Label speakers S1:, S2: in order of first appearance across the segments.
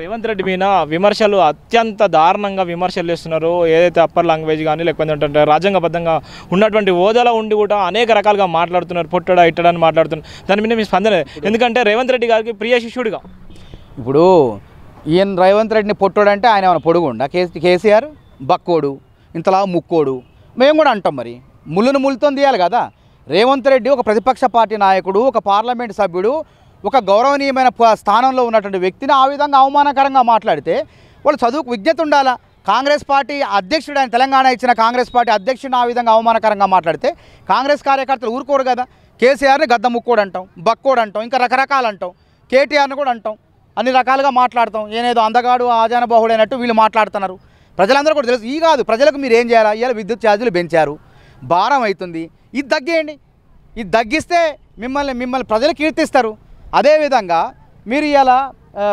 S1: రేవంత్ రెడ్డి మీద విమర్శలు అత్యంత దారుణంగా విమర్శలు చేస్తున్నారు ఏదైతే అప్పర్ లాంగ్వేజ్ కానీ లేకపోతే రాజ్యాంగబద్ధంగా ఉన్నటువంటి హోదాలో ఉండి కూడా అనేక రకాలుగా మాట్లాడుతున్నారు పొట్టడా ఇట్టడా మాట్లాడుతున్నారు దాని మీద మీ స్పందన ఎందుకంటే రేవంత్ రెడ్డి గారికి ప్రియ శిష్యుడిగా
S2: ఇప్పుడు ఈయన రేవంత్ రెడ్డిని పొట్టోడంటే ఆయన ఏమైనా పొడుగుండా కేసీఆర్ బక్కోడు ఇంతలా ముక్కోడు మేము కూడా అంటాం మరి ముళ్ళును ముళ్ళుతో తీయాలి కదా రేవంత్ రెడ్డి ఒక ప్రతిపక్ష పార్టీ నాయకుడు ఒక పార్లమెంట్ సభ్యుడు ఒక గౌరవనీయమైన స్థానంలో ఉన్నటువంటి వ్యక్తిని ఆ విధంగా అవమానకరంగా మాట్లాడితే వాళ్ళు చదువుకు విజ్ఞత ఉండాలా కాంగ్రెస్ పార్టీ అధ్యక్షుడు ఆయన తెలంగాణ ఇచ్చిన కాంగ్రెస్ పార్టీ అధ్యక్షుడిని ఆ విధంగా అవమానకరంగా మాట్లాడితే కాంగ్రెస్ కార్యకర్తలు ఊరుకోరు కదా కేసీఆర్ని గద్ద ముక్కోడు అంటాం బక్కోడు అంటాం ఇంకా రకరకాలు అంటాం కేటీఆర్ని కూడా అంటాం అన్ని రకాలుగా మాట్లాడతాం ఏనేదో అందగాడు ఆజానబాహుడు అయినట్టు వీళ్ళు మాట్లాడుతున్నారు ప్రజలందరూ కూడా తెలుసు ఈ కాదు ప్రజలకు మీరు ఏం చేయాలి ఇవాళ విద్యుత్ ఛార్జీలు పెంచారు భారం అవుతుంది ఇది తగ్గేయండి ఇది తగ్గిస్తే మిమ్మల్ని మిమ్మల్ని ప్రజలు కీర్తిస్తారు అదేవిధంగా మీరు ఇలా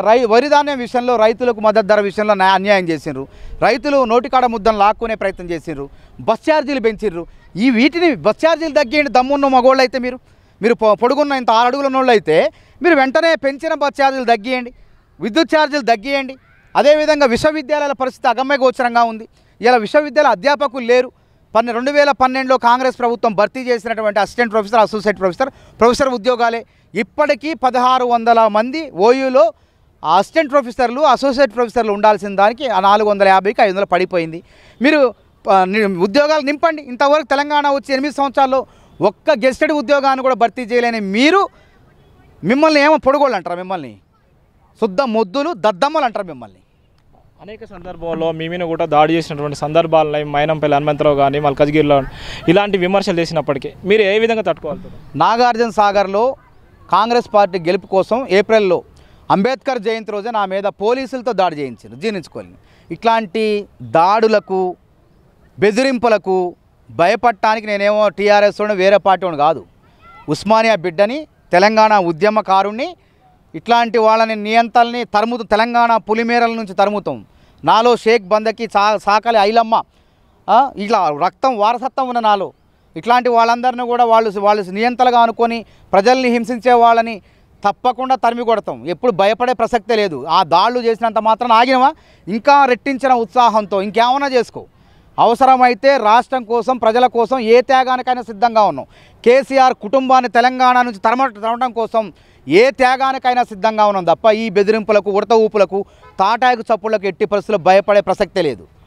S2: రై వరి ధాన్యం విషయంలో రైతులకు మద్దతు ధర విషయంలో అన్యాయం చేసిండ్రు రైతులు నోటికాడ ముద్దను లాక్కునే ప్రయత్నం చేసిండ్రు బస్ ఛార్జీలు పెంచిండ్రు ఈ వీటిని బస్ ఛార్జీలు తగ్గేయండి దమ్మున్న మగోళ్ళు అయితే మీరు మీరు పొడుగున్న ఇంత ఆరు అడుగుల నోళ్ళు అయితే మీరు వెంటనే పెంచిన బస్ ఛార్జీలు తగ్గియండి విద్యుత్ ఛార్జీలు తగ్గియండి అదేవిధంగా విశ్వవిద్యాలయాల పరిస్థితి గోచరంగా ఉంది ఇలా విశ్వవిద్యాలయ అధ్యాపకులు లేరు పన్నె రెండు వేల పన్నెండులో కాంగ్రెస్ ప్రభుత్వం భర్తీ చేసినటువంటి assistant professor associate professor professor ఉద్యోగాలే ఇప్పటికీ పదహారు వందల మంది ఓయూలో అసిస్టెంట్ ప్రొఫెసర్లు అసోసియేట్ ప్రొఫెసర్లు ఉండాల్సిన దానికి నాలుగు వందల యాభైకి ఐదు వందలు పడిపోయింది మీరు ఉద్యోగాలు నింపండి ఇంతవరకు తెలంగాణ వచ్చి ఎనిమిది సంవత్సరాల్లో ఒక్క గెస్టెడ్ ఉద్యోగాన్ని కూడా భర్తీ చేయలేని మీరు మిమ్మల్ని ఏమో పొడుగోళ్ళు అంటారు మిమ్మల్ని శుద్ధ మొద్దులు దద్దమ్మలు అంటారు మిమ్మల్ని
S1: అనేక సందర్భాల్లో మీ మీద కూడా దాడి చేసినటువంటి సందర్భాలని మైనంపల్లి హనుమంతరావు కానీ మల్కజ్గిరిలో ఇలాంటి విమర్శలు చేసినప్పటికీ మీరు ఏ విధంగా తట్టుకోవాలి నాగార్జున
S2: సాగర్లో కాంగ్రెస్ పార్టీ గెలుపు కోసం ఏప్రిల్లో అంబేద్కర్ జయంతి రోజే నా మీద పోలీసులతో దాడి చేయించారు జీర్ణించుకోలేను ఇట్లాంటి దాడులకు బెదిరింపులకు భయపడటానికి నేనేమో టీఆర్ఎస్లోనే వేరే పార్టీ కాదు ఉస్మానియా బిడ్డని తెలంగాణ ఉద్యమకారుణ్ణి ఇట్లాంటి వాళ్ళని నియంతల్ని తరుముతు తెలంగాణ పులిమేరల నుంచి తరుముతాం నాలో షేక్ బందకి సా సాకలి ఐలమ్మ ఇలా రక్తం వారసత్వం ఉన్న నాలో ఇట్లాంటి వాళ్ళందరినీ కూడా వాళ్ళు వాళ్ళు నియంతలుగా అనుకొని ప్రజల్ని హింసించే వాళ్ళని తప్పకుండా తరిమి కొడతాం ఎప్పుడు భయపడే ప్రసక్తే లేదు ఆ దాళ్ళు చేసినంత మాత్రం ఆగినవా ఇంకా రెట్టించిన ఉత్సాహంతో ఇంకేమైనా చేసుకో అవసరమైతే రాష్ట్రం కోసం ప్రజల కోసం ఏ త్యాగానికైనా సిద్ధంగా ఉన్నాం కేసీఆర్ కుటుంబాన్ని తెలంగాణ నుంచి తరమ తరమటం కోసం ఏ త్యాగానికైనా సిద్ధంగా ఉన్నాం తప్ప ఈ బెదిరింపులకు ఉడత ఊపులకు తాటాకు చప్పులకు ఎట్టి పరిస్థితులు భయపడే ప్రసక్తే లేదు